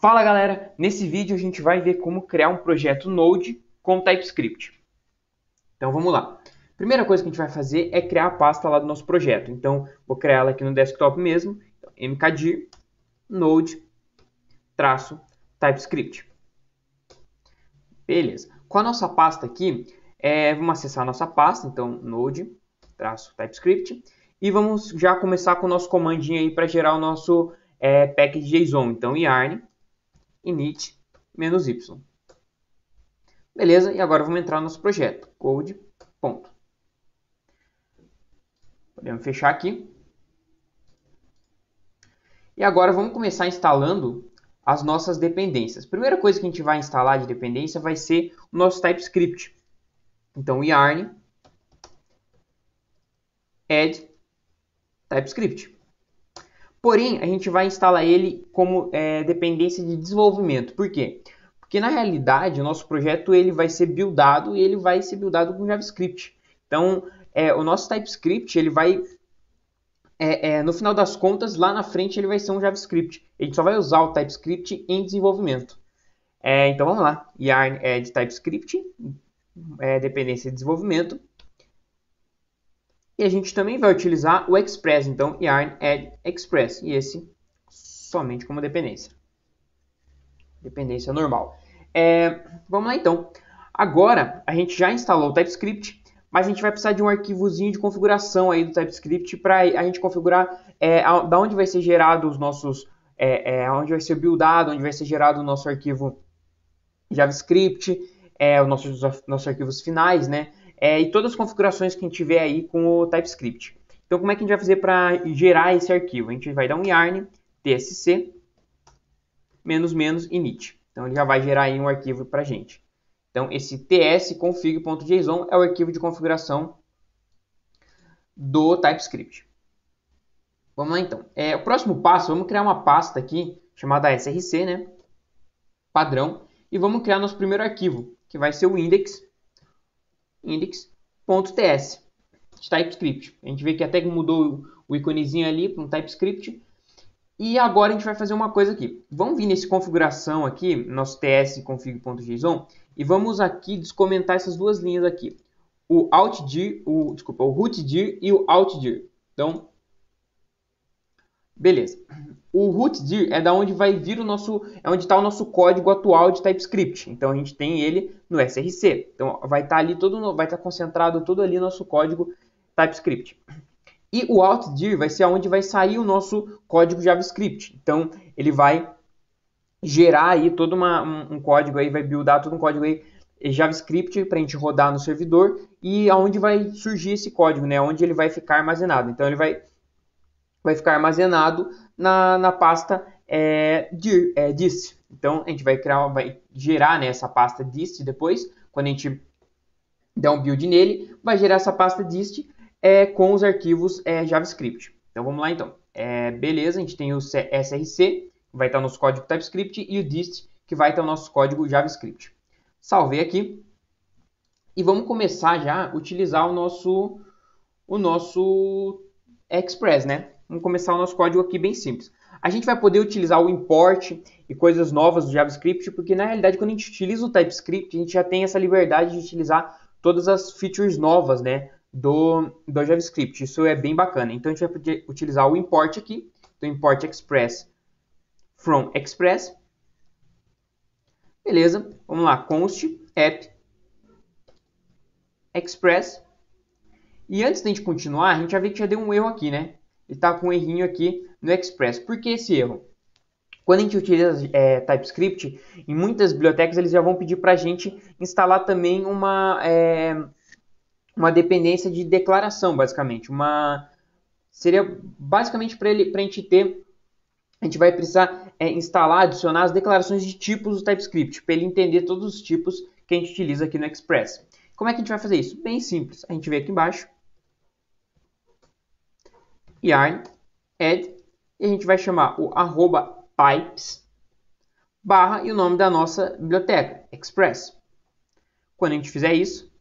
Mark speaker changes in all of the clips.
Speaker 1: Fala galera, nesse vídeo a gente vai ver como criar um projeto Node com TypeScript. Então vamos lá. Primeira coisa que a gente vai fazer é criar a pasta lá do nosso projeto. Então vou criar ela aqui no desktop mesmo, então, mkdir node traço TypeScript. Beleza. Com a nossa pasta aqui, é, vamos acessar a nossa pasta, então node traço TypeScript e vamos já começar com o nosso comandinho aí para gerar o nosso é, JSON. Então yarn init menos y. Beleza, e agora vamos entrar no nosso projeto, code. Ponto. Podemos fechar aqui. E agora vamos começar instalando as nossas dependências. Primeira coisa que a gente vai instalar de dependência vai ser o nosso TypeScript. Então, yarn add TypeScript. Porém, a gente vai instalar ele como é, dependência de desenvolvimento. Por quê? Porque na realidade o nosso projeto ele vai ser buildado e ele vai ser buildado com JavaScript. Então, é, o nosso TypeScript ele vai é, é, no final das contas, lá na frente ele vai ser um JavaScript. A gente só vai usar o TypeScript em desenvolvimento. É, então vamos lá. Yarn é de TypeScript, é, dependência de desenvolvimento. E a gente também vai utilizar o express, então yarn add express, e esse somente como dependência. Dependência normal. É, vamos lá então. Agora, a gente já instalou o TypeScript, mas a gente vai precisar de um arquivozinho de configuração aí do TypeScript para a gente configurar é, da onde vai ser gerado os nossos, é, é, onde vai ser buildado, onde vai ser gerado o nosso arquivo JavaScript, é, os nossos, nossos arquivos finais, né? é, e todas as configurações que a gente tiver aí com o TypeScript. Então, como é que a gente vai fazer para gerar esse arquivo? A gente vai dar um yarn tsc menos menos init. Então, ele já vai gerar aí um arquivo para a gente. Então, esse tsconfig.json é o arquivo de configuração do TypeScript. Vamos lá, então. É, o próximo passo, vamos criar uma pasta aqui chamada src, né? Padrão. E vamos criar nosso primeiro arquivo, que vai ser o index index.ts de TypeScript. A gente vê que até mudou o íconezinho ali para um TypeScript. E agora a gente vai fazer uma coisa aqui. Vamos vir nesse configuração aqui, nosso tsconfig.json, e vamos aqui descomentar essas duas linhas aqui. O outdir, o, desculpa, o rootdir e o outdir. Então, Beleza. O rootdir é da onde vai vir o nosso, é onde está o nosso código atual de TypeScript. Então a gente tem ele no src. Então vai estar tá ali todo, vai estar tá concentrado todo ali nosso código TypeScript. E o outdir vai ser aonde vai sair o nosso código JavaScript. Então ele vai gerar aí todo uma, um, um, código aí, vai buildar todo um código aí eh, JavaScript para a gente rodar no servidor e aonde vai surgir esse código, né? Onde ele vai ficar armazenado. Então ele vai vai ficar armazenado na, na pasta é, dir, é, dist. Então a gente vai criar, vai gerar né, essa pasta dist depois, quando a gente der um build nele, vai gerar essa pasta dist é, com os arquivos é, JavaScript. Então vamos lá então. É, beleza, a gente tem o SRC, vai estar nosso código TypeScript, e o dist, que vai estar o nosso código JavaScript. Salvei aqui. E vamos começar já a utilizar o nosso, o nosso Express, né? Vamos começar o nosso código aqui bem simples. A gente vai poder utilizar o import e coisas novas do JavaScript, porque na realidade quando a gente utiliza o TypeScript, a gente já tem essa liberdade de utilizar todas as features novas né, do, do JavaScript. Isso é bem bacana. Então a gente vai poder utilizar o import aqui, então import express from express. Beleza, vamos lá, const app express. E antes da gente continuar, a gente já vê que já deu um erro aqui, né? está com um errinho aqui no Express. Por que esse erro? Quando a gente utiliza é, TypeScript, em muitas bibliotecas eles já vão pedir para a gente instalar também uma, é, uma dependência de declaração, basicamente. Uma, seria basicamente para a gente ter a gente vai precisar é, instalar, adicionar as declarações de tipos do TypeScript, para ele entender todos os tipos que a gente utiliza aqui no Express. Como é que a gente vai fazer isso? Bem simples. A gente vem aqui embaixo, yarn add e a gente vai chamar o arroba pipes barra e o nome da nossa biblioteca, Express. Quando a gente fizer isso,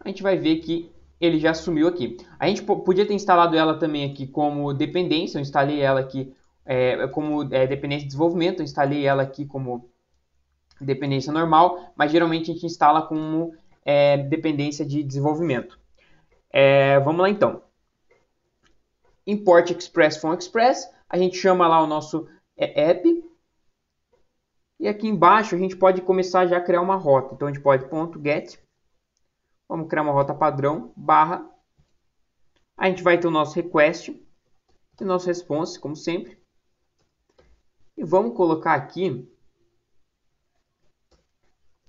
Speaker 1: a gente vai ver que ele já sumiu aqui. A gente podia ter instalado ela também aqui como dependência, eu instalei ela aqui é, como é, dependência de desenvolvimento, eu instalei ela aqui como dependência normal, mas geralmente a gente instala como é, dependência de desenvolvimento. É, vamos lá então. Import Express from Express, a gente chama lá o nosso é, app. E aqui embaixo a gente pode começar já a criar uma rota. Então a gente pode ponto .get, vamos criar uma rota padrão, barra. A gente vai ter o nosso request e é o nosso response, como sempre. E vamos colocar aqui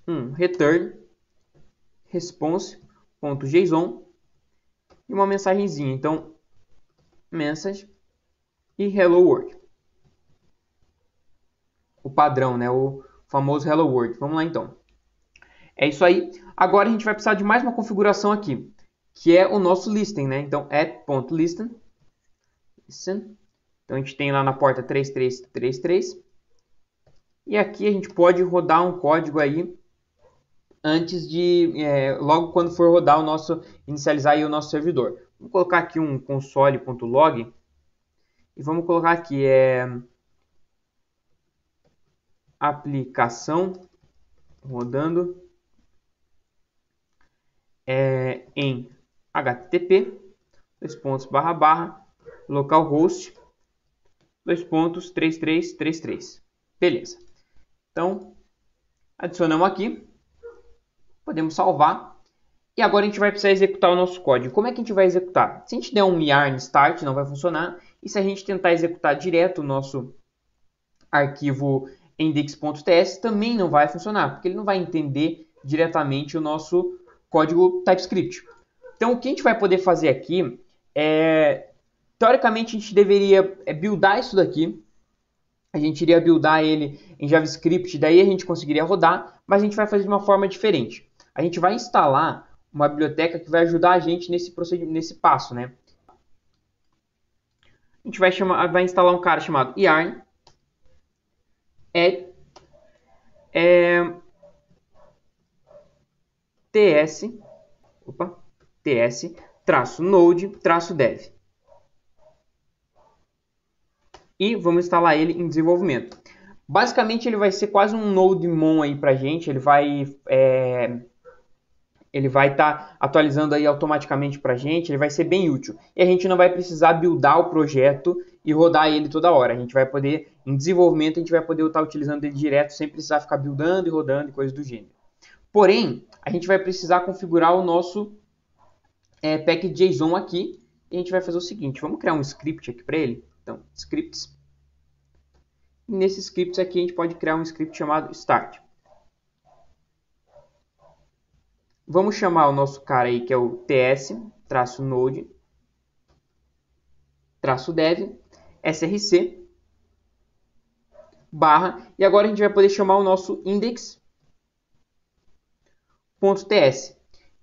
Speaker 1: um return response.json e uma mensagenzinha. Então, message e hello world. O padrão, né? O famoso hello world. Vamos lá então. É isso aí. Agora a gente vai precisar de mais uma configuração aqui, que é o nosso listing, né? Então, app.listen. Listen. Então a gente tem lá na porta 3333. E aqui a gente pode rodar um código aí antes de é, logo quando for rodar o nosso inicializar o nosso servidor. Vamos colocar aqui um console.log e vamos colocar aqui é aplicação rodando é, em http dois pontos barra barra localhost dois pontos 3333 beleza então adicionamos aqui Podemos salvar. E agora a gente vai precisar executar o nosso código. Como é que a gente vai executar? Se a gente der um yarn start, não vai funcionar. E se a gente tentar executar direto o nosso arquivo index.ts, também não vai funcionar, porque ele não vai entender diretamente o nosso código TypeScript. Então, o que a gente vai poder fazer aqui é... Teoricamente, a gente deveria é, buildar isso daqui, a gente iria buildar ele em JavaScript, daí a gente conseguiria rodar, mas a gente vai fazer de uma forma diferente a gente vai instalar uma biblioteca que vai ajudar a gente nesse, procedimento, nesse passo, né? A gente vai, chamar, vai instalar um cara chamado yarn é, é, ts opa, ts traço node traço dev e vamos instalar ele em desenvolvimento. Basicamente ele vai ser quase um node mon aí pra gente, ele vai é, ele vai estar tá atualizando aí automaticamente para a gente, ele vai ser bem útil. E a gente não vai precisar buildar o projeto e rodar ele toda hora. A gente vai poder, em desenvolvimento, a gente vai poder estar tá utilizando ele direto sem precisar ficar buildando e rodando e coisas do gênero. Porém, a gente vai precisar configurar o nosso é, pack JSON aqui. E a gente vai fazer o seguinte, vamos criar um script aqui para ele. Então, scripts. E nesse script aqui a gente pode criar um script chamado start. Vamos chamar o nosso cara aí que é o ts-node traço dev src barra e agora a gente vai poder chamar o nosso index.ts.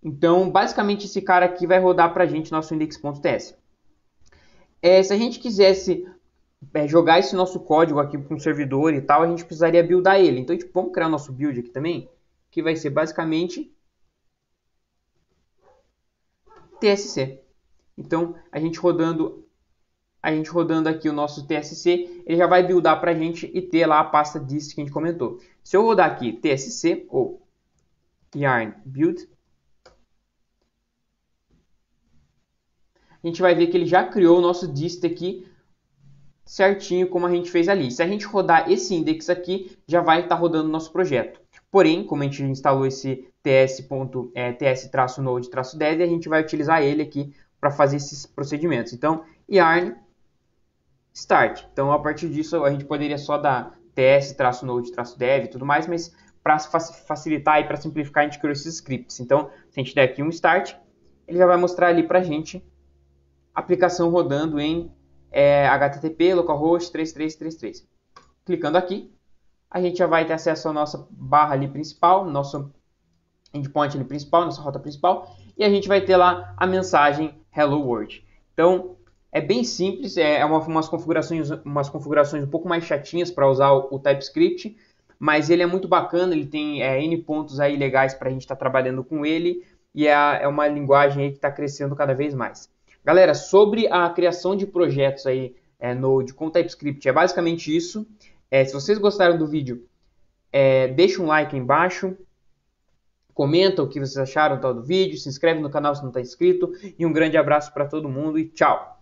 Speaker 1: Então, basicamente esse cara aqui vai rodar para a gente nosso index.ts. É, se a gente quisesse é, jogar esse nosso código aqui para um servidor e tal, a gente precisaria buildar ele. Então, tipo, vamos criar o nosso build aqui também, que vai ser basicamente TSC. Então, a gente rodando a gente rodando aqui o nosso TSC, ele já vai buildar para a gente e ter lá a pasta dist que a gente comentou. Se eu rodar aqui TSC ou yarn build, a gente vai ver que ele já criou o nosso dist aqui certinho como a gente fez ali. Se a gente rodar esse index aqui, já vai estar tá rodando o nosso projeto. Porém, como a gente instalou esse tsts é, node dev a gente vai utilizar ele aqui para fazer esses procedimentos. Então, yarn start. Então, a partir disso, a gente poderia só dar ts-node-dev e tudo mais, mas para facilitar e para simplificar, a gente criou esses scripts. Então, se a gente der aqui um start, ele já vai mostrar ali para a gente a aplicação rodando em é, http localhost 3333. Clicando aqui, a gente já vai ter acesso à nossa barra ali principal, nosso endpoint ali principal, nossa rota principal, e a gente vai ter lá a mensagem Hello World. Então, é bem simples, é uma, umas, configurações, umas configurações um pouco mais chatinhas para usar o, o, TypeScript, mas ele é muito bacana, ele tem é, N pontos aí legais para a gente estar tá trabalhando com ele, e é, é uma linguagem que está crescendo cada vez mais. Galera, sobre a criação de projetos aí é, Node com TypeScript, é basicamente isso. É, se vocês gostaram do vídeo, é, deixa um like aí embaixo, comenta o que vocês acharam tal do vídeo, se inscreve no canal se não está inscrito e um grande abraço para todo mundo e tchau!